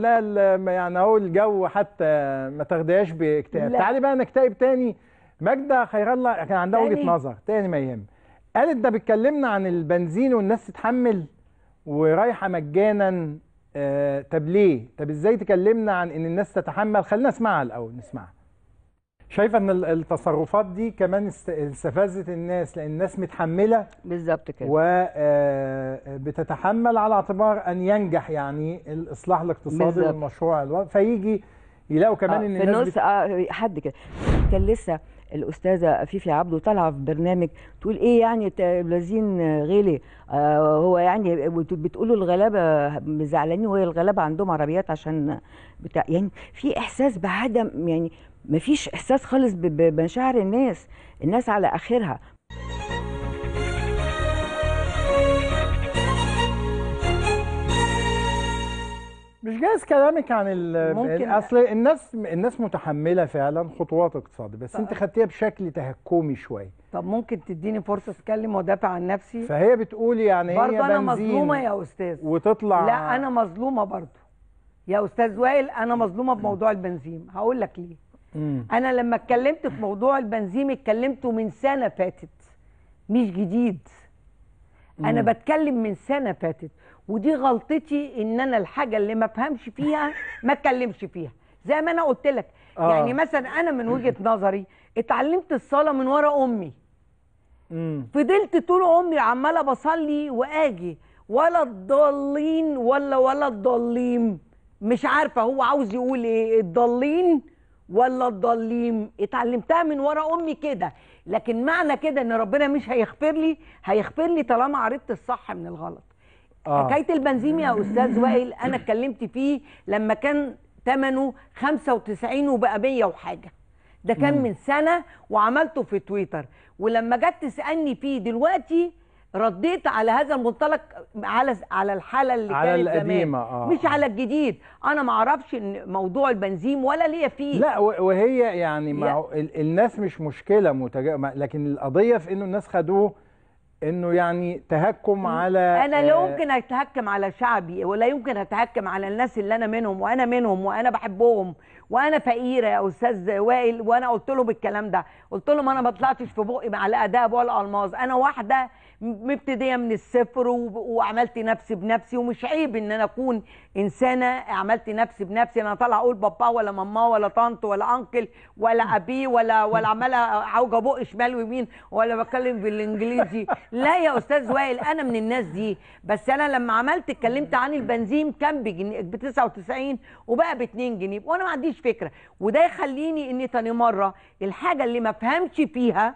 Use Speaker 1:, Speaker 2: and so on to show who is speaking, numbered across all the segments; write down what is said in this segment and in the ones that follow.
Speaker 1: لا لا يعني اهو الجو حتى ما تاخدهاش باكتئاب تعالي بقى نكتئب تاني ماجده خير الله كان عندها وجهه نظر تاني ما يهم قالت ده بيتكلمنا عن البنزين والناس تتحمل ورايحه مجانا آه طب ليه طب ازاي تكلمنا عن ان الناس تتحمل خلينا نسمعها الاول نسمعها شايفه ان التصرفات دي كمان استفزت الناس لان الناس متحمله بالظبط كده وبتتحمل آه، آه، على اعتبار ان ينجح يعني الاصلاح الاقتصادي والمشروع فيجي يلاقوا كمان آه ان في الناس بت... آه حد كده كان لسه
Speaker 2: الاستاذه فيفي عبده طالعه في برنامج تقول ايه يعني بلازين غلي آه هو يعني بتقولوا الغلابه زعلانين وهي الغلابه عندهم عربيات عشان بتاع يعني في احساس بعدم يعني مفيش احساس خالص بمشاعر الناس الناس على اخرها
Speaker 1: مش جايز كلامك عن ممكن اصل الناس الناس متحمله فعلا خطوات اقتصادي بس انت خدتيها بشكل تهكمي شويه طب ممكن تديني فرصه اتكلم وادافع عن نفسي فهي بتقول يعني برضه هي انا مظلومه يا استاذ وتطلع لا انا
Speaker 2: مظلومه برضه يا استاذ وائل انا مظلومه بموضوع البنزين هقول لك ليه مم. انا لما اتكلمت في موضوع البنزين اتكلمته من سنه فاتت مش جديد مم. انا بتكلم من سنه فاتت ودي غلطتي ان انا الحاجه اللي ما افهمش فيها ما اتكلمش فيها زي ما انا قلت لك آه. يعني مثلا انا من وجهه نظري اتعلمت الصلاه من ورا امي مم. فضلت طول عمري عماله بصلي واجي ولا الضالين ولا ولا الضالين مش عارفه هو عاوز يقول ايه الضالين ولا الضالين اتعلمتها من ورا امي كده لكن معنى كده ان ربنا مش هيغفر لي هيغفر لي طالما عرفت الصح من الغلط آه. حكايه البنزين يا استاذ وائل انا اتكلمت فيه لما كان ثمنه 95 وبقى 100 وحاجه ده كان من سنه وعملته في تويتر ولما جت تسالني فيه دلوقتي رديت على هذا المنطلق على على الحاله اللي على كانت القديمة زمان آه،, آه. مش على الجديد انا ما اعرفش ان موضوع البنزين ولا ليا فيه لا
Speaker 1: وهي يعني مع الناس مش مشكله متج... لكن القضيه في انه الناس خدوه انه يعني تهكم على انا لا آه، يمكن
Speaker 2: اتهكم على شعبي ولا يمكن اتهكم على الناس اللي انا منهم وانا منهم وانا بحبهم وانا فقيره يا استاذ وائل وانا قلت لهم الكلام ده قلت لهم انا ما طلعتش في بقي على دهب ولا الماظ انا واحده مبتديه من الصفر وعملت نفسي بنفسي ومش عيب ان انا اكون انسانه عملت نفسي بنفسي انا طالعه اقول بابا ولا ماما ولا طنط ولا انكل ولا ابي ولا ولا عماله عوجه بق شمال ويمين ولا بتكلم بالانجليزي لا يا استاذ وائل انا من الناس دي بس انا لما عملت اتكلمت عن البنزين كان بجنيه ب 99 وبقى ب 2 جنيه وانا ما عنديش فكره وده يخليني ان تاني مره الحاجه اللي ما فهمش فيها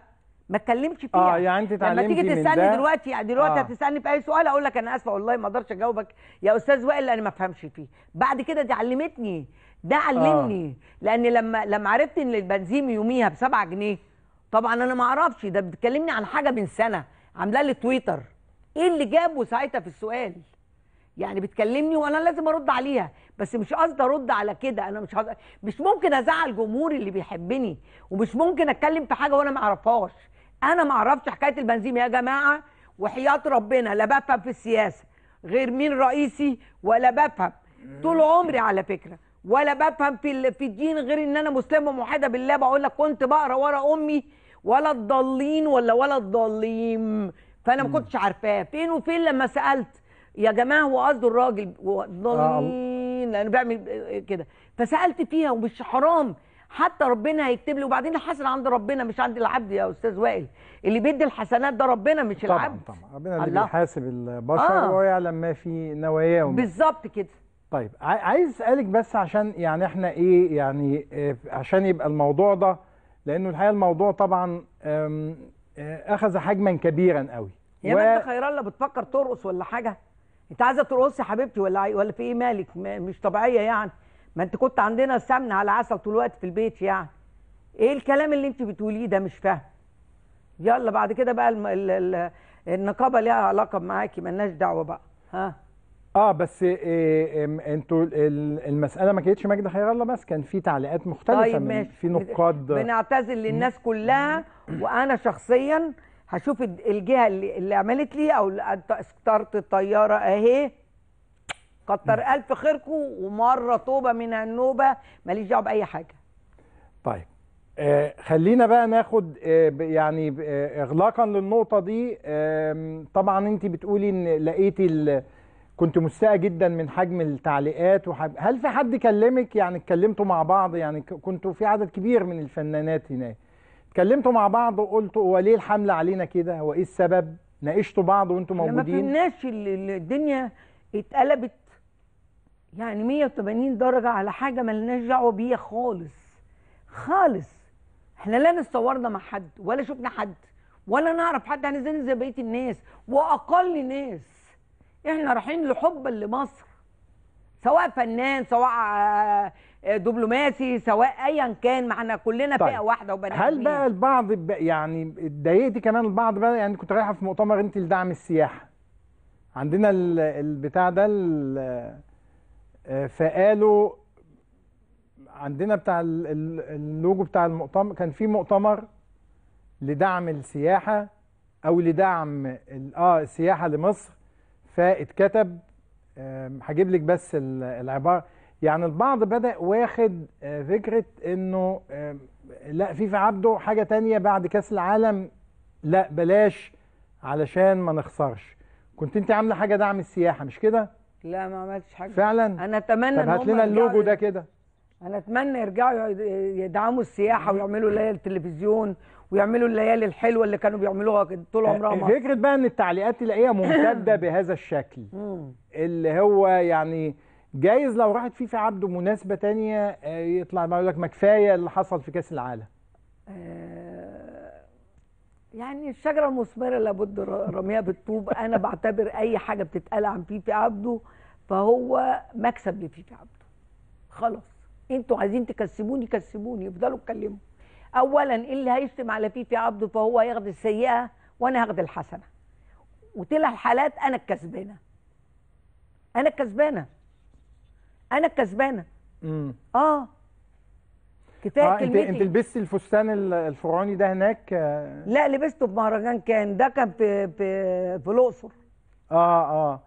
Speaker 2: ما اتكلمش آه، فيها اه يعني انت لما تيجي تسالني دلوقتي يعني دلوقتي آه. هتسالني في اي سؤال اقول لك انا اسفه والله ما اقدرش اجاوبك يا استاذ وائل انا ما فهمش فيه بعد كده دي علمتني ده آه. علمني آه. لان لما لما عرفت ان البنزين يوميها ب 7 جنيه طبعا انا ما اعرفش ده بتكلمني عن حاجه من سنه عامله لي تويتر ايه اللي جابه ساعتها في السؤال يعني بتكلمني وانا لازم ارد عليها بس مش قصدي ارد على كده انا مش هز... مش ممكن ازعل جمهوري اللي بيحبني ومش ممكن اتكلم في حاجه وانا ما اعرفهاش انا ما اعرفش حكايه البنزين يا جماعه وحياه ربنا لا بفهم في السياسه غير مين رئيسي ولا بفهم طول عمري على فكره ولا بفهم في في الدين غير ان انا مسلمه موحده بالله بقول لك كنت بقرا ورا امي ولا الضالين ولا ولا الضالين فانا ما كنتش عارفاه فين وفين لما سالت يا جماعه هو قصده الراجل ضالين لانه بيعمل كده فسالت فيها ومش حرام حتى ربنا هيكتب لي وبعدين الحسن عند ربنا مش عند العبد يا استاذ وائل اللي بيدي الحسنات ده ربنا مش طبعًا العبد طبعا طبعا
Speaker 1: ربنا اللي بيحاسب البشر آه. ويعلم ما في نواياهم بالظبط كده طيب عايز اسالك بس عشان يعني احنا ايه يعني آه، عشان يبقى الموضوع ده لانه الحقيقه الموضوع طبعا آه، اخذ حجما كبيرا قوي يا و... انت
Speaker 2: خيران لا بتفكر ترقص ولا حاجه انت عايزه ترقصي يا حبيبتي ولا ولا في ايه مالك مش طبيعيه يعني ما انت كنت عندنا سمن على عسل طول الوقت في البيت يعني ايه الكلام اللي انت بتقوليه ده مش فاهم يلا بعد كده بقى الم... ال... ال... النقابه ليها علاقه معاكي مالناش دعوه بقى ها
Speaker 1: اه بس إيه انتوا المساله ما كانتش ماجده خير الله بس كان في تعليقات مختلفه طيب ماشي. في نقاد
Speaker 2: بنعتذر للناس كلها وانا شخصيا هشوف الجهه اللي, اللي عملت لي او اخترت الطياره اهي كتر الف خيركم ومره طوبه من النوبه ماليش دعوه باي حاجه
Speaker 1: طيب آه خلينا بقى ناخد آه يعني آه اغلاقا للنقطه دي آه طبعا انت بتقولي ان لقيتي كنت مستاء جدا من حجم التعليقات وحب... هل في حد كلمك يعني اتكلمتوا مع بعض يعني كنتوا في عدد كبير من الفنانات هناك اتكلمتوا مع بعض وقلتوا هو ليه الحمله علينا كده هو ايه السبب ناقشتوا بعض وانتم موجودين ما فهمناش
Speaker 2: الدنيا اتقلبت يعني 180 درجه على حاجه ما لناش دعوه بيها خالص خالص احنا لا نتصورنا مع حد ولا شفنا حد ولا نعرف حد هننزل زي بقيه الناس واقل ناس احنا رايحين لحبا لمصر سواء فنان سواء آه، آه، دبلوماسي سواء ايا كان ما احنا كلنا طيب. فئه واحده وبنات هل
Speaker 1: بقى البعض بقى يعني اتضايقتي كمان البعض بقى يعني كنت رايحه في مؤتمر انت لدعم السياحه عندنا البتاع ده آه، فقالوا عندنا بتاع اللوجو بتاع المؤتمر كان في مؤتمر لدعم السياحه او لدعم اه السياحه لمصر فاتكتب هجيب لك بس العباره يعني البعض بدا واخد آه، فكره انه لا فيفا عبده حاجه تانية بعد كاس العالم لا بلاش علشان ما نخسرش كنت انت عامله حاجه دعم السياحه مش كده
Speaker 2: لا ما عملتش حاجه فعلا
Speaker 1: انا اتمنى طب هات لنا اللوجو ده كده
Speaker 2: انا اتمنى يرجعوا يدعموا السياحه ويعملوا ليله التلفزيون
Speaker 1: ويعملوا الليالي الحلوه اللي كانوا بيعملوها طول عمرهم فكره بقى ان التعليقات تلاقيها ممتده بهذا الشكل اللي هو يعني جايز لو راحت فيفا عبده مناسبه تانية آه، يطلع يقول لك ما كفايه اللي حصل في كاس العالم
Speaker 2: آه،
Speaker 1: يعني الشجره المثمره لابد رميها بالطوب انا
Speaker 2: بعتبر اي حاجه بتتقال عن فيفي عبده فهو مكسب لفيفي عبده خلاص انتوا عايزين تكسبوني كسبوني افضلوا اتكلموا اولا إيه اللي هيشتم على فيفي عبده فهو هياخد السيئه وانا هاخد الحسنه وطلع الحالات انا الكسبانه انا الكسبانه انا الكسبانه اه كفايه آه كلمتي انت
Speaker 1: لبستي الفستان الفرعوني ده هناك آه لا لبسته في مهرجان كان ده كان في في في الاقصر اه اه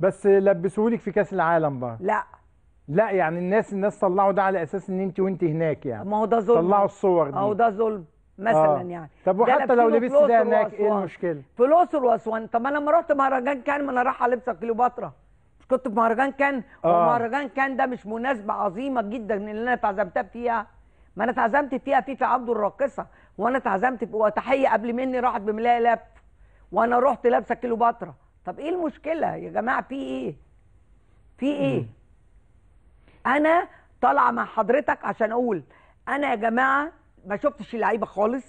Speaker 1: بس لبسوه لك في كاس العالم بقى لا لا يعني الناس الناس طلعوا ده على اساس ان انت وانت هناك يعني ما هو ده ظلم طلعوا الصور دي هو ده ظلم مثلا آه. يعني طب وحتى لو لبست ده هناك ايه المشكله؟
Speaker 2: في الاقصر واسوان طب انا لما رحت مهرجان كان ما انا رايحه لابسه كليوباترا مش كنت في مهرجان كان آه. ومهرجان كان ده مش مناسبه عظيمه جدا اللي انا اتعزمتها فيها ما انا اتعزمت فيها في عبده الراقصه وانا اتعزمت وتحيه قبل مني راحت بملاية لف وانا رحت لابسه كليوباترا طب ايه المشكله يا جماعه في ايه؟ في ايه؟ م. انا طالعه مع حضرتك عشان اقول انا يا جماعه ما شفتش اللعيبه خالص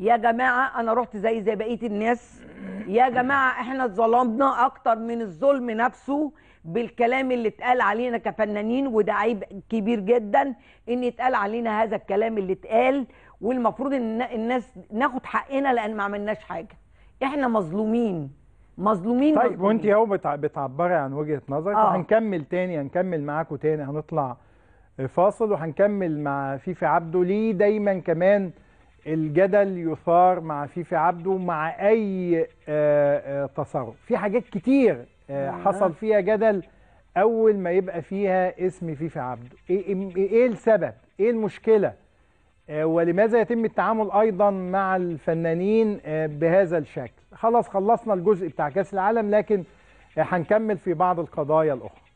Speaker 2: يا جماعه انا رحت زي زي بقيه الناس يا جماعه احنا اتظلمنا اكتر من الظلم نفسه بالكلام اللي اتقال علينا كفنانين وده عيب كبير جدا ان اتقال علينا هذا الكلام اللي اتقال والمفروض ان الناس ناخد حقنا لان ما عملناش حاجه احنا مظلومين
Speaker 1: مظلومين طيب وانت اهو بتعبري عن وجهه نظرك آه. هنكمل تاني هنكمل معاكم تاني هنطلع فاصل وهنكمل مع فيفي عبده ليه دايما كمان الجدل يثار مع فيفي عبده مع اي آه، آه، تصرف في حاجات كتير آه، حصل فيها جدل اول ما يبقى فيها اسم فيفي عبده إيه،, ايه السبب ايه المشكله آه، ولماذا يتم التعامل ايضا مع الفنانين آه، بهذا الشكل خلاص خلصنا الجزء بتاع كاس العالم لكن آه، هنكمل في بعض القضايا الاخرى